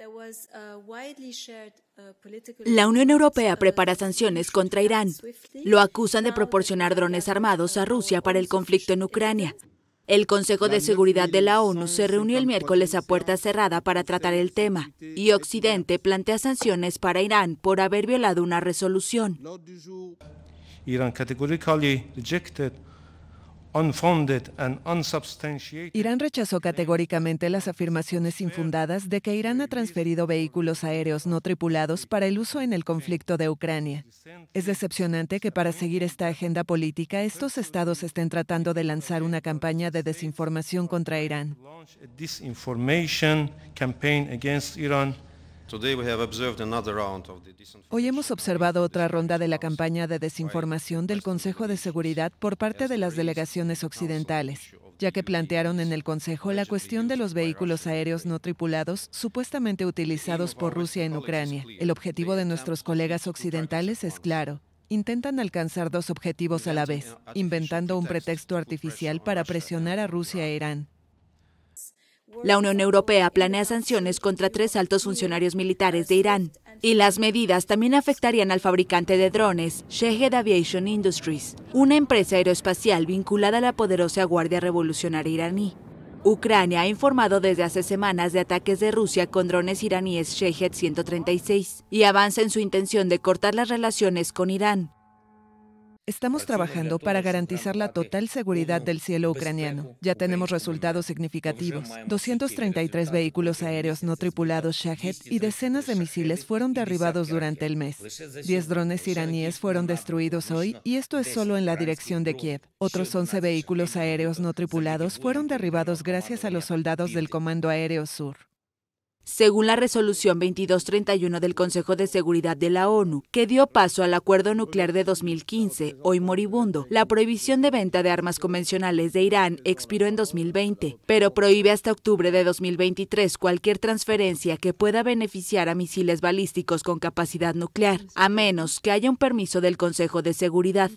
Uh, la Unión Europea uh, prepara sanciones contra Irán. Lo acusan de proporcionar drones armados a Rusia para el conflicto en Ucrania. El Consejo de Seguridad de la ONU se reunió el miércoles a puerta cerrada para tratar el tema y Occidente plantea sanciones para Irán por haber violado una resolución. Irán Irán rechazó categóricamente las afirmaciones infundadas de que Irán ha transferido vehículos aéreos no tripulados para el uso en el conflicto de Ucrania. Es decepcionante que para seguir esta agenda política estos estados estén tratando de lanzar una campaña de desinformación contra Irán. Hoy hemos observado otra ronda de la campaña de desinformación del Consejo de Seguridad por parte de las delegaciones occidentales, ya que plantearon en el Consejo la cuestión de los vehículos aéreos no tripulados supuestamente utilizados por Rusia en Ucrania. El objetivo de nuestros colegas occidentales es claro, intentan alcanzar dos objetivos a la vez, inventando un pretexto artificial para presionar a Rusia e Irán, la Unión Europea planea sanciones contra tres altos funcionarios militares de Irán y las medidas también afectarían al fabricante de drones, Shehed Aviation Industries, una empresa aeroespacial vinculada a la poderosa Guardia Revolucionaria iraní. Ucrania ha informado desde hace semanas de ataques de Rusia con drones iraníes Shehed 136 y avanza en su intención de cortar las relaciones con Irán, Estamos trabajando para garantizar la total seguridad del cielo ucraniano. Ya tenemos resultados significativos. 233 vehículos aéreos no tripulados Shahed y decenas de misiles fueron derribados durante el mes. 10 pues drones pues iraníes fueron destruidos pues hoy y esto es solo en la dirección de Kiev. Otros 11 vehículos aéreos no tripulados fueron derribados gracias a los soldados del Comando Aéreo Sur según la resolución 2231 del Consejo de Seguridad de la ONU, que dio paso al acuerdo nuclear de 2015, hoy moribundo. La prohibición de venta de armas convencionales de Irán expiró en 2020, pero prohíbe hasta octubre de 2023 cualquier transferencia que pueda beneficiar a misiles balísticos con capacidad nuclear, a menos que haya un permiso del Consejo de Seguridad.